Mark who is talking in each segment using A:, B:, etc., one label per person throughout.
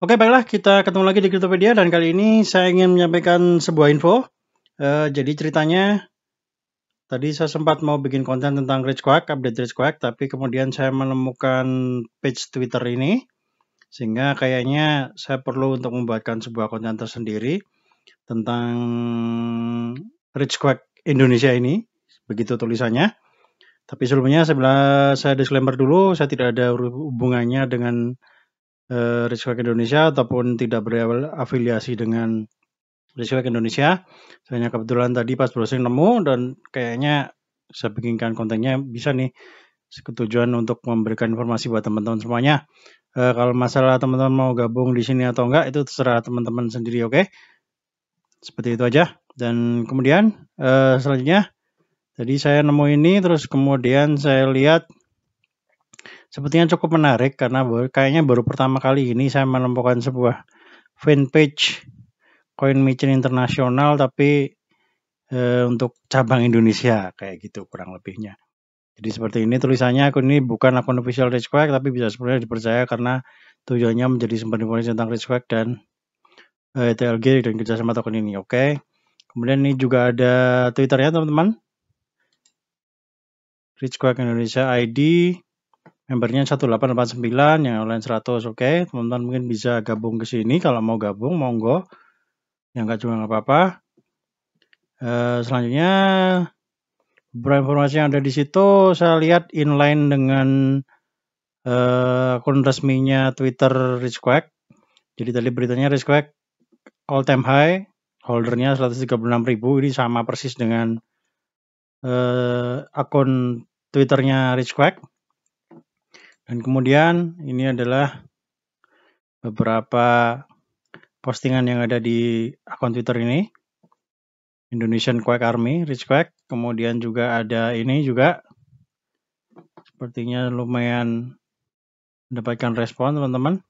A: Oke baiklah kita ketemu lagi di Cryptopedia dan kali ini saya ingin menyampaikan sebuah info. Uh, jadi ceritanya tadi saya sempat mau bikin konten tentang Rich update Rich tapi kemudian saya menemukan page Twitter ini sehingga kayaknya saya perlu untuk membuatkan sebuah konten tersendiri tentang Rich Indonesia ini, begitu tulisannya. Tapi sebelumnya saya, saya disclaimer dulu, saya tidak ada hubungannya dengan eh, Indonesia ataupun tidak berafiliasi dengan Riskback Indonesia. Saya kebetulan tadi pas browsing nemu dan kayaknya saya bikinkan kontennya bisa nih Ketujuan untuk memberikan informasi buat teman-teman semuanya. E, kalau masalah teman-teman mau gabung di sini atau enggak itu terserah teman-teman sendiri, oke? Okay? Seperti itu aja. Dan kemudian e, selanjutnya tadi saya nemu ini terus kemudian saya lihat Sepertinya cukup menarik karena kayaknya baru pertama kali ini saya menemukan sebuah fanpage coin micin internasional tapi e, untuk cabang Indonesia kayak gitu kurang lebihnya. Jadi seperti ini tulisannya akun ini bukan akun official Richquack tapi bisa sebenarnya dipercaya karena tujuannya menjadi sumber informasi tentang Richquack dan e, eh, TLG dan kerjasama token ini. Oke. Kemudian ini juga ada Twitternya teman-teman. Richquack Indonesia ID membernya 1889 yang online 100 oke okay. teman-teman mungkin bisa gabung ke sini kalau mau gabung monggo yang nggak juga nggak apa-apa uh, selanjutnya beberapa informasi yang ada di situ saya lihat inline dengan uh, akun resminya Twitter Richquack jadi tadi beritanya Richquack all time high holdernya 136.000 ini sama persis dengan uh, akun Twitternya Quack. Dan kemudian ini adalah beberapa postingan yang ada di akun Twitter ini. Indonesian Quack Army, Rich Quack. Kemudian juga ada ini juga. Sepertinya lumayan mendapatkan respon teman-teman.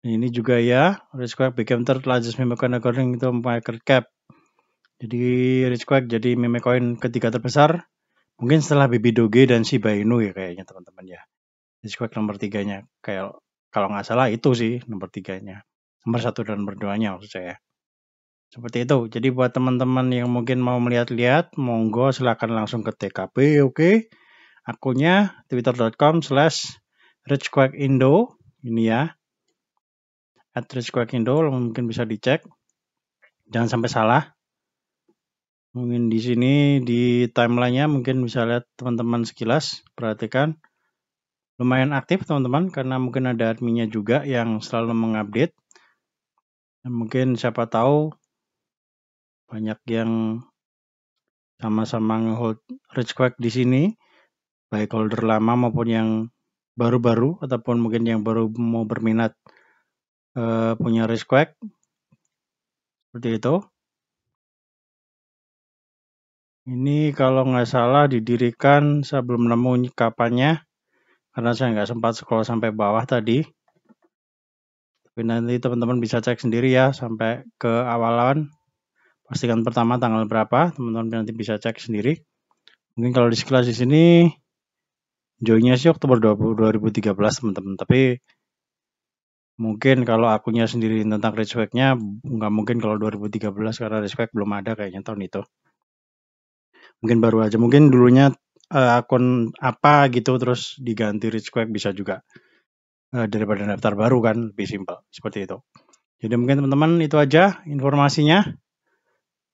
A: Ini juga ya, Rich Quack became third largest meme coin according to market cap. Jadi Rich Quack jadi meme coin ketiga terbesar. Mungkin setelah Bibi Doge dan Shiba Inu ya kayaknya teman-teman ya. Hitchcock nomor tiganya kayak kalau nggak salah itu sih nomor tiganya nomor satu dan berduanya maksud saya seperti itu jadi buat teman-teman yang mungkin mau melihat-lihat monggo silahkan langsung ke TKP oke okay? akunnya twitter.com slash Indo ini ya at Indo mungkin bisa dicek jangan sampai salah mungkin di sini di timelinenya mungkin bisa lihat teman-teman sekilas perhatikan lumayan aktif teman-teman karena mungkin ada adminnya juga yang selalu mengupdate. Dan mungkin siapa tahu banyak yang sama-sama ngehold Ridgequake di sini, baik holder lama maupun yang baru-baru ataupun mungkin yang baru mau berminat uh, punya Ridgequake. Seperti itu. Ini kalau nggak salah didirikan, sebelum belum nemu kapannya karena saya nggak sempat scroll sampai bawah tadi. Tapi nanti teman-teman bisa cek sendiri ya sampai ke awalan. Pastikan pertama tanggal berapa, teman-teman nanti bisa cek sendiri. Mungkin kalau di sekelas di sini joinnya sih Oktober 20, 2013 teman-teman, tapi mungkin kalau akunya sendiri tentang respectnya nggak mungkin kalau 2013 karena respect belum ada kayaknya tahun itu. Mungkin baru aja, mungkin dulunya uh, akun apa gitu terus diganti Rich bisa juga uh, daripada daftar baru kan lebih simpel seperti itu. Jadi mungkin teman-teman itu aja informasinya.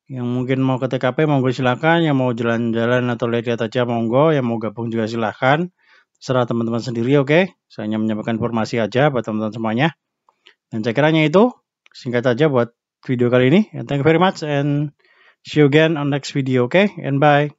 A: Yang mungkin mau ke TKP monggo silakan, yang mau jalan-jalan atau lihat-lihat aja monggo, yang mau gabung juga silahkan. Serah teman-teman sendiri oke. Okay? Saya hanya menyampaikan informasi aja buat teman-teman semuanya. Dan saya kiranya itu singkat aja buat video kali ini. And thank you very much and see you again on next video, okay? And bye.